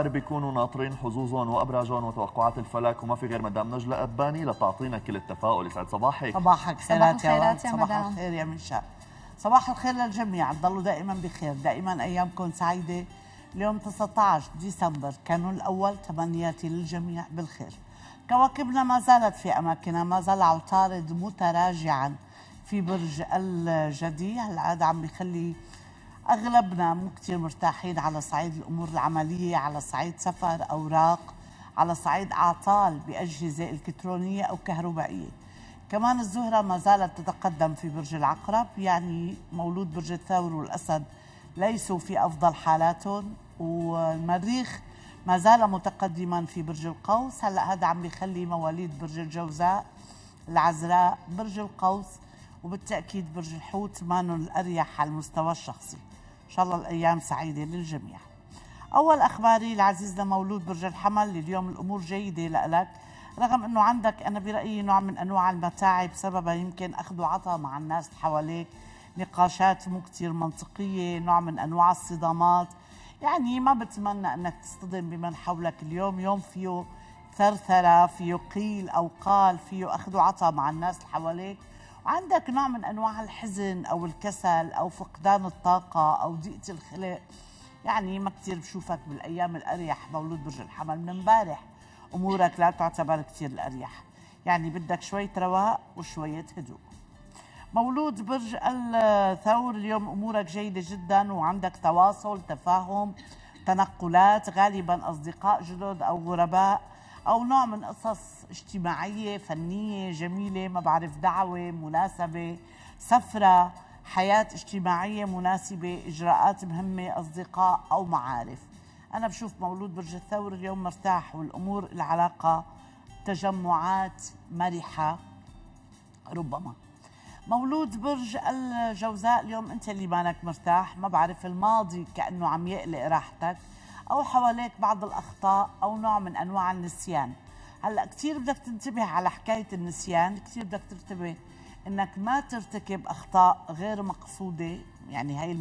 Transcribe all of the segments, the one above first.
النهار بيكونوا ناطرين حظوظهم وابراجهم وتوقعات الفلك وما في غير مدام نجله اباني لتعطينا كل التفاؤل يسعد صباحك صباحك خيرات يا صباح الخير يا منشا صباح الخير للجميع تضلوا دائما بخير دائما ايامكم سعيده اليوم 19 ديسمبر كانون الاول تمنياتي للجميع بالخير كواكبنا ما زالت في اماكنها ما زال عطارد متراجعا في برج الجدي هالعاد عم بخلي اغلبنا مو كثير مرتاحين على صعيد الامور العمليه على صعيد سفر اوراق على صعيد اعطال باجهزه الكترونيه او كهربائيه كمان الزهره ما زالت تتقدم في برج العقرب يعني مولود برج الثور والاسد ليسوا في افضل حالاتهم والمريخ ما زال متقدما في برج القوس هلا هذا عم بيخلي مواليد برج الجوزاء العذراء برج القوس وبالتاكيد برج الحوت مانن الاريح على المستوى الشخصي إن شاء الله الأيام سعيدة للجميع أول أخباري العزيز لمولود برج الحمل اليوم الأمور جيدة لإلك رغم أنه عندك أنا برأيي نوع من أنواع المتاعب سببها يمكن أخذ وعطاء مع الناس حواليك نقاشات مو كتير منطقية نوع من أنواع الصدامات يعني ما بتمنى أنك تصطدم بمن حولك اليوم يوم فيه ثرثرة فيه قيل أو قال فيه أخذ وعطاء مع الناس اللي حواليك عندك نوع من انواع الحزن او الكسل او فقدان الطاقه او ضيقه الخلق يعني ما كثير بشوفك بالايام الاريح مولود برج الحمل من امبارح امورك لا تعتبر كثير الاريح يعني بدك شويه رواق وشويه هدوء مولود برج الثور اليوم امورك جيده جدا وعندك تواصل تفاهم تنقلات غالبا اصدقاء جدد او غرباء او نوع من قصص اجتماعيه فنيه جميله ما بعرف دعوه مناسبه سفره حياه اجتماعيه مناسبه اجراءات مهمه اصدقاء او معارف انا بشوف مولود برج الثور اليوم مرتاح والامور العلاقه تجمعات مرحه ربما مولود برج الجوزاء اليوم انت اللي مانك مرتاح ما بعرف الماضي كانه عم يقلق راحتك او حواليك بعض الاخطاء او نوع من انواع النسيان هلا كثير بدك تنتبه على حكايه النسيان كثير بدك تنتبه انك ما ترتكب اخطاء غير مقصوده يعني هي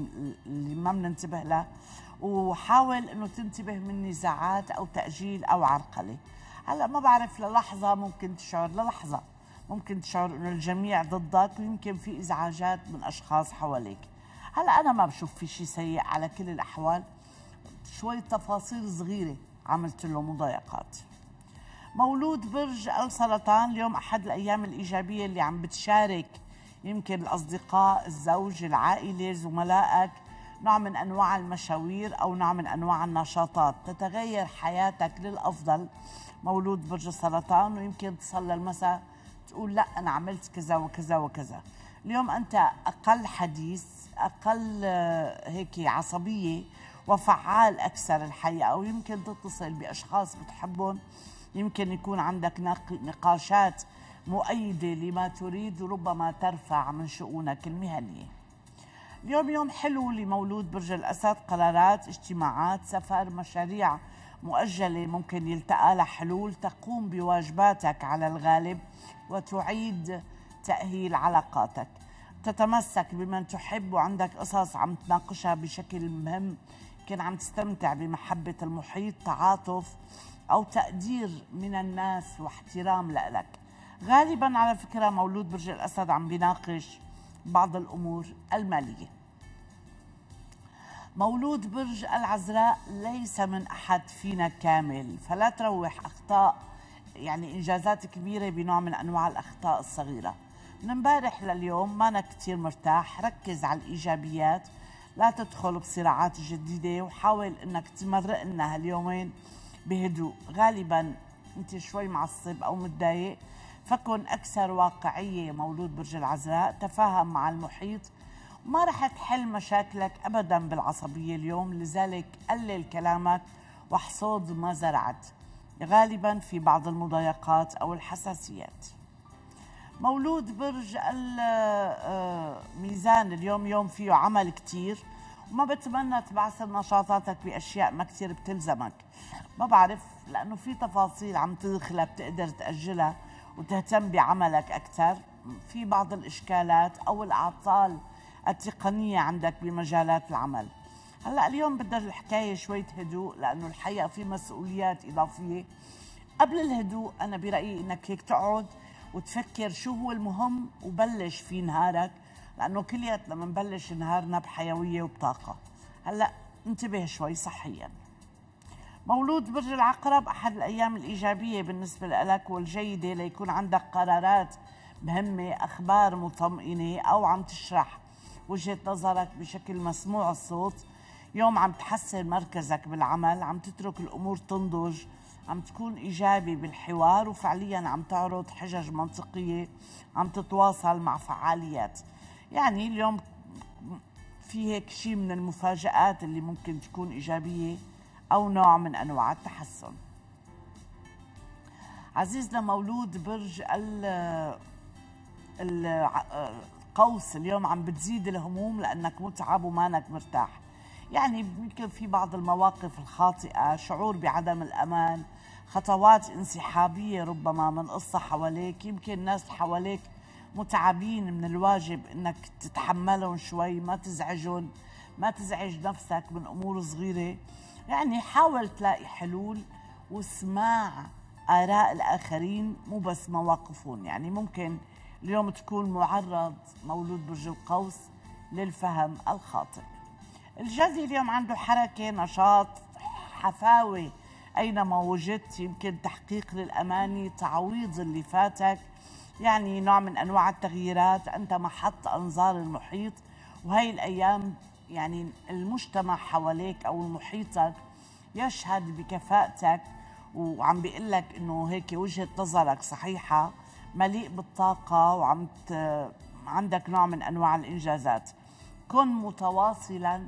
اللي ما بننتبه لها وحاول انه تنتبه من نزاعات او تاجيل او عرقله هلا ما بعرف للحظه ممكن تشعر للحظه ممكن تشعر انه الجميع ضدك ويمكن في ازعاجات من اشخاص حواليك هلا انا ما بشوف في شيء سيء على كل الاحوال شوي تفاصيل صغيره عملت له مضايقات مولود برج السرطان اليوم احد الايام الايجابيه اللي عم بتشارك يمكن الاصدقاء الزوج العائله زملائك نوع من انواع المشاوير او نوع من انواع النشاطات تتغير حياتك للافضل مولود برج السرطان ويمكن تصل للمساء تقول لا انا عملت كذا وكذا وكذا اليوم انت اقل حديث اقل آه، هيك عصبيه وفعال أكثر الحقيقة ويمكن تتصل بأشخاص بتحبهم يمكن يكون عندك نقاشات مؤيدة لما تريد ربما ترفع من شؤونك المهنية اليوم يوم حلو لمولود برج الأسد قرارات اجتماعات سفر مشاريع مؤجلة ممكن يلتقى لحلول تقوم بواجباتك على الغالب وتعيد تأهيل علاقاتك تتمسك بمن تحب وعندك قصص عم تناقشها بشكل مهم كان عم تستمتع بمحبة المحيط تعاطف أو تقدير من الناس واحترام لإلك غالبا على فكرة مولود برج الأسد عم بيناقش بعض الأمور المالية مولود برج العذراء ليس من أحد فينا كامل فلا تروح أخطاء يعني إنجازات كبيرة بنوع من أنواع الأخطاء الصغيرة من امبارح لليوم ما أنا كتير مرتاح ركز على الإيجابيات لا تدخل بصراعات جديدة وحاول أنك تمرق لنا هاليومين بهدوء غالبا أنت شوي معصب أو متضايق فكن أكثر واقعية مولود برج العذراء تفاهم مع المحيط ما رح تحل مشاكلك أبدا بالعصبية اليوم لذلك قلل كلامك واحصد ما زرعت غالبا في بعض المضايقات أو الحساسيات مولود برج الميزان آه، اليوم يوم فيه عمل كتير وما بتمنى تبعثر نشاطاتك باشياء ما كثير بتلزمك ما بعرف لانه في تفاصيل عم تدخلها بتقدر تاجلها وتهتم بعملك اكثر في بعض الاشكالات او الاعطال التقنيه عندك بمجالات العمل هلا اليوم بدها الحكايه شويه هدوء لانه الحقيقه في مسؤوليات اضافيه قبل الهدوء انا برايي انك هيك تقعد وتفكر شو هو المهم وبلش في نهارك لانه كلياتنا بنبلش نهارنا بحيويه وبطاقه هلا انتبه شوي صحيا مولود برج العقرب احد الايام الايجابيه بالنسبه لك والجيده ليكون عندك قرارات مهمه اخبار مطمئنه او عم تشرح وجهه نظرك بشكل مسموع الصوت يوم عم تحسن مركزك بالعمل عم تترك الامور تنضج عم تكون إيجابي بالحوار وفعليا عم تعرض حجج منطقية عم تتواصل مع فعاليات يعني اليوم في هيك شيء من المفاجآت اللي ممكن تكون إيجابية أو نوع من أنواع التحسن عزيزنا مولود برج ال القوس آه، اليوم عم بتزيد الهموم لأنك متعب ومانك مرتاح يعني يمكن في بعض المواقف الخاطئة شعور بعدم الأمان خطوات انسحابية ربما من قصة حواليك يمكن ناس حواليك متعبين من الواجب انك تتحملهم شوي ما تزعجهم ما تزعج نفسك من امور صغيره يعني حاول تلاقي حلول واسمع اراء الاخرين مو بس مواقفهم يعني ممكن اليوم تكون معرض مولود برج القوس للفهم الخاطئ الجدي اليوم عنده حركه نشاط حفاوه اينما وجدت يمكن تحقيق للاماني تعويض اللي فاتك يعني نوع من انواع التغييرات انت محط انظار المحيط وهي الايام يعني المجتمع حواليك او محيطك يشهد بكفاءتك وعم بيقول لك انه هيك وجهه نظرك صحيحه مليء بالطاقه وعم عندك نوع من انواع الانجازات كن متواصلا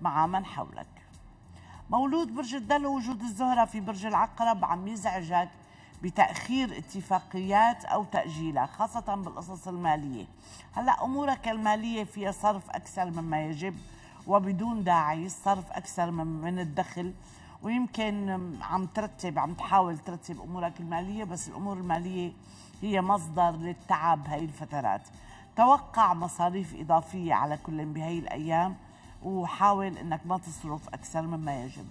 مع من حولك مولود برج الدلو وجود الزهرة في برج العقرب عم يزعجك بتأخير اتفاقيات أو تأجيلها خاصة بالقصص المالية هلأ أمورك المالية فيها صرف أكثر مما يجب وبدون داعي الصرف أكثر من الدخل ويمكن عم ترتب عم تحاول ترتب أمورك المالية بس الأمور المالية هي مصدر للتعب هاي الفترات توقع مصاريف إضافية على كل بهاي الأيام وحاول انك ما تصرف اكثر مما يجب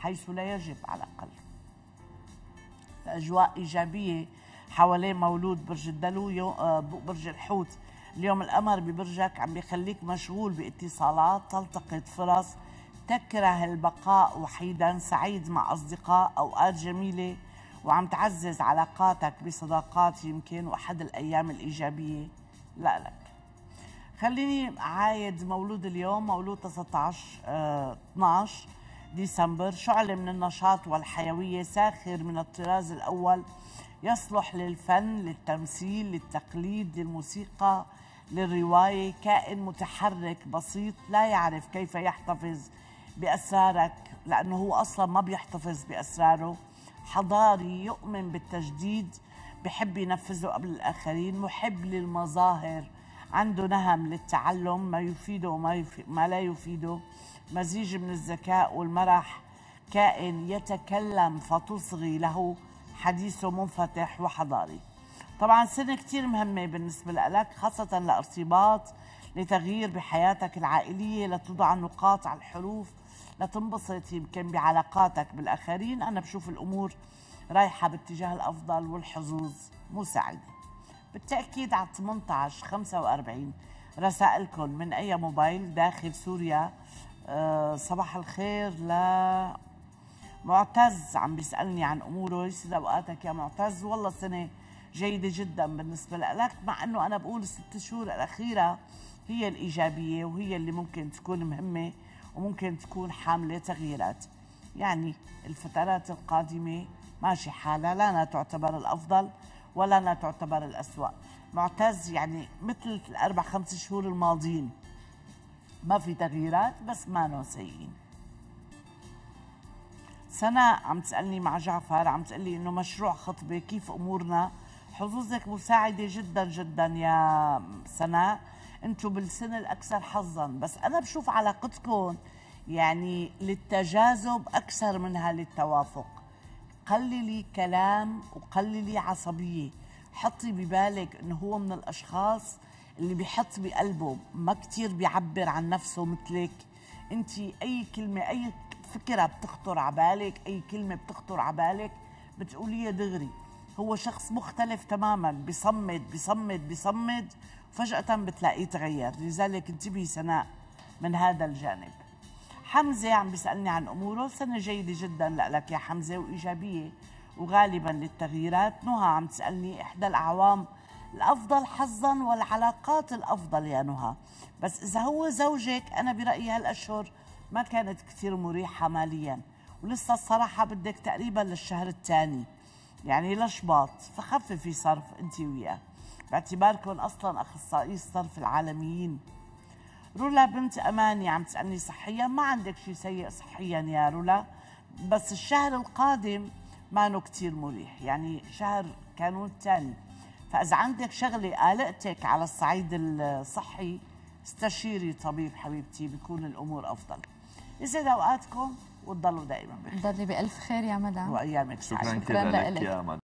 حيث لا يجب على الاقل اجواء ايجابيه حوالين مولود برج الدلو آه، برج الحوت اليوم القمر ببرجك عم بيخليك مشغول باتصالات تلتقط فرص تكره البقاء وحيدا سعيد مع اصدقاء اوقات جميله وعم تعزز علاقاتك بصداقات يمكن واحد الايام الايجابيه لك خليني عايد مولود اليوم مولود 19 12 آه، ديسمبر شعلة من النشاط والحيوية ساخر من الطراز الأول يصلح للفن للتمثيل للتقليد للموسيقى للرواية كائن متحرك بسيط لا يعرف كيف يحتفظ بأسرارك لأنه هو أصلا ما بيحتفظ بأسراره حضاري يؤمن بالتجديد بحب ينفذه قبل الآخرين محب للمظاهر عنده نهم للتعلم ما يفيده وما يفي ما لا يفيده مزيج من الذكاء والمرح كائن يتكلم فتصغي له حديثه منفتح وحضاري طبعا سنة كتير مهمة بالنسبة لك خاصة لارتباط لتغيير بحياتك العائلية لتضع النقاط على الحروف لتنبسط يمكن بعلاقاتك بالآخرين أنا بشوف الأمور رايحة باتجاه الأفضل والحظوظ مساعده بالتأكيد على 18 45 رسائلكم من أي موبايل داخل سوريا آه، صباح الخير ل معتز عم بيسألني عن أموره يسعد أوقاتك يا معتز والله سنة جيدة جدا بالنسبة لك مع أنه أنا بقول الست شهور الأخيرة هي الإيجابية وهي اللي ممكن تكون مهمة وممكن تكون حاملة تغييرات يعني الفترات القادمة ماشي حالها لا تعتبر الأفضل ولا أنها تعتبر الأسوأ معتز يعني مثل الأربع خمس شهور الماضيين ما في تغييرات بس ما سيئين سنة عم تسألني مع جعفر عم تسألي إنه مشروع خطبة كيف أمورنا حظوظك مساعدة جدا جدا يا سنة انتم بالسنة الأكثر حظا بس أنا بشوف علاقتكم يعني للتجاذب أكثر منها للتوافق قللي كلام وقللي عصبيه حطي ببالك انه هو من الاشخاص اللي بيحط بقلبه ما كتير بيعبر عن نفسه مثلك انت اي كلمه اي فكره بتخطر على بالك اي كلمه بتخطر على بالك بتقوليها دغري هو شخص مختلف تماما بصمد بصمد بصمد فجاه بتلاقيه تغير لذلك انتبهي سناء من هذا الجانب حمزه عم بيسالني عن اموره سنه جيده جدا لك يا حمزه وايجابيه وغالبا للتغييرات نهى عم تسالني احدى الاعوام الافضل حظا والعلاقات الافضل يا نهى بس اذا هو زوجك انا برايي هالاشهر ما كانت كثير مريحه ماليا ولسه الصراحه بدك تقريبا للشهر الثاني يعني لشباط فخففي صرف انت وياه باعتباركم اصلا اخصائي الصرف العالميين رولا بنت اماني عم تسالني صحيا ما عندك شيء سيء صحيا يا رولا بس الشهر القادم ما كثير مريح يعني شهر كانون الثاني فاذا عندك شغله قلقتك على الصعيد الصحي استشيري طبيب حبيبتي بتكون الامور افضل يسعد اوقاتكم وتضلوا دائما بخير ضلي بالف خير يا مدام وايامك شكرا كثير لك يا مدام